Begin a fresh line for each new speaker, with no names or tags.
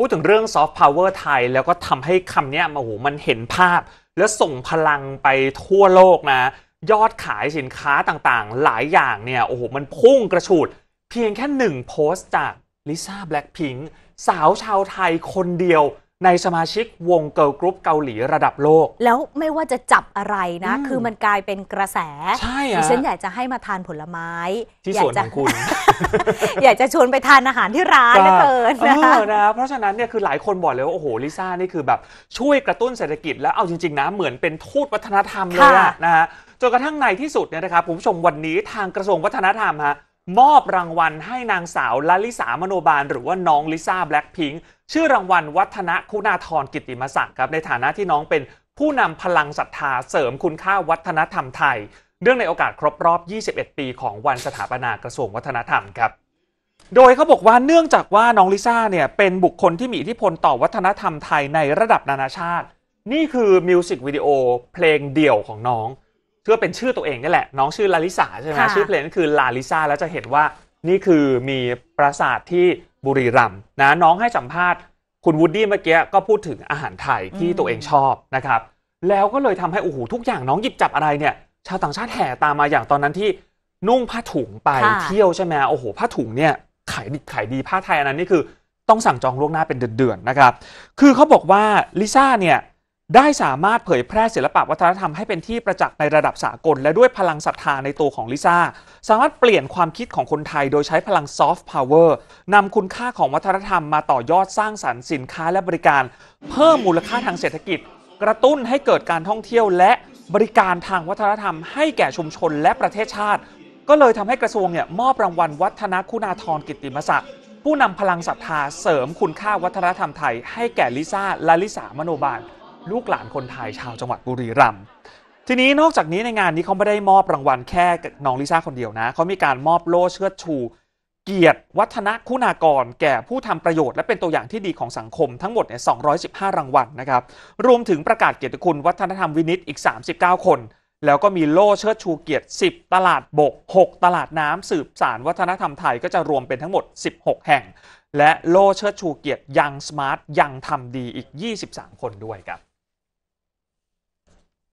พูดถึงเรื่องซอฟต์พาวเวอร์ไทยแล้วก็ทำให้คำนี้มาโหมันเห็นภาพ และส่งพลังไปทั่วโลกนะ ยอดขายสินค้าต่างๆ หลายอย่างเนี่ย โอ้โห มันพุ่งกระฉูดเพียงแค่หนึ่งโพสต์จากลิซ่าแบล็คพิงสาวชาวไทยคนเดียวในสมาชิกวงเกิร์ลกรุ๊ปเกาหลีระดับโลก แล้วไม่ว่าจะจับอะไรนะ คือมันกลายเป็นกระแส ใช่ะดิฉันอยากจะให้มาทานผลไม้ ที่สวนของคุณ อยากจะชวนไปทานอาหารที่ร้านนเกินนะเออนะเพราะฉะนั้นเนี่ยคือหลายคนบอกเลยว่าโอ้โห ลิซ่านี่คือแบบช่วยกระตุ้นเศรษฐกิจแล้วเอาจริง ๆนะเหมือนเป็นทูตวัฒนธรรมเลยนะฮะจนกระทั่งในที่สุดเนี่ยนะครับผู้ชมวันนี้ทางกระทรวงวัฒนธรรมฮะมอบรางวัลให้นางสาวลลิสามโนบาลหรือว่าน้องลิซ่าแบล็กพิงค์ชื่อรางวัลวัฒนคุณาธรกิติมศักดิ์ครับในฐานะที่น้องเป็นผู้นำพลังศรัทธาเสริมคุณค่าวัฒนธรรมไทยเรื่องในโอกาสครบรอบ 21 ปีของวันสถาปนากระทรวงวัฒนธรรมครับ โดยเขาบอกว่าเนื่องจากว่าน้องลิซ่าเนี่ยเป็นบุคคลที่มีอิทธิพลต่อวัฒนธรรมไทยในระดับนานาชาติ นี่คือมิวสิกวิดีโอเพลงเดี่ยวของน้องเพื่อเป็นชื่อตัวเองนี่แหละ น้องชื่อลาลิสาใช่ไหมชื่อเพลงก็คือลาลิซาแล้วจะเห็นว่านี่คือมีปราสาทที่บุรีรัมย์นะน้องให้สัมภาษณ์คุณวูดดี้เมื่อกี้ก็พูดถึงอาหารไทย ที่ตัวเองชอบนะครับ แล้วก็เลยทำให้โอ้โหทุกอย่างน้องหยิบจับอะไรเนี่ย ชาวต่างชาติแห่ตามมาอย่างตอนนั้นที่นุ่งผ้าถุงไปเที่ยวใช่ไหมโอ้โหผ้าถุงเนี่ยขายดิบขายดีผ้าไทยอันนั้นนี่คือต้องสั่งจองล่วงหน้าเป็นเดือนๆนะครับ คือเขาบอกว่าลิซ่าเนี่ยได้สามารถเผยแพร่ศิลปะวัฒนธรรมให้เป็นที่ประจักษ์ในระดับสากล และด้วยพลังศรัทธาในตัวของลิซ่า สามารถเปลี่ยนความคิดของคนไทยโดยใช้พลังซอฟต์พาวเวอร์นำคุณค่าของวัฒนธรรมมาต่อยอดสร้างสรรค์สินค้าและบริการ เพิ่มมูลค่าทางเศรษฐกิจ กระตุ้นให้เกิดการท่องเที่ยวและบริการทางวัฒนธรรม ให้แก่ชุมชน และประเทศชาติ ก็เลยทำให้กระทรวงเนี่ยมอบรางวัลวัฒนคุณาธรกิติมศักดิ์ผู้นำพลังศรัทธา เสริมคุณค่าวัฒนธรรมไทยให้แก่ลิซ่าและลิสามโนบาลลูกหลานคนไทยชาวจังหวัดบุรีรัมย์ทีนี้นอกจากนี้ในงานนี้เขาไม่ได้มอบรางวัลแค่น้องลิซ่าคนเดียวนะ เขามีการมอบโล่เชิดชูเกียรติ วัฒนคุณากรแก่ผู้ทำประโยชน์และเป็นตัวอย่างที่ดีของสังคมทั้งหมดเนี่ย215 รางวัลนะครับ รวมถึงประกาศเกียรติคุณวัฒนธรรมวินิตอีก 39 คน แล้วก็มีโล่เชิดชูเกียรติ 10 ตลาดบก 6 ตลาดน้ำสืบสาร วัฒนธรรมไทย ก็จะรวมเป็นทั้งหมด 16 แห่ง และโล่เชิดชูเกียรติยังสมาร์ทยังทำดีอีก 23 คนด้วยครับ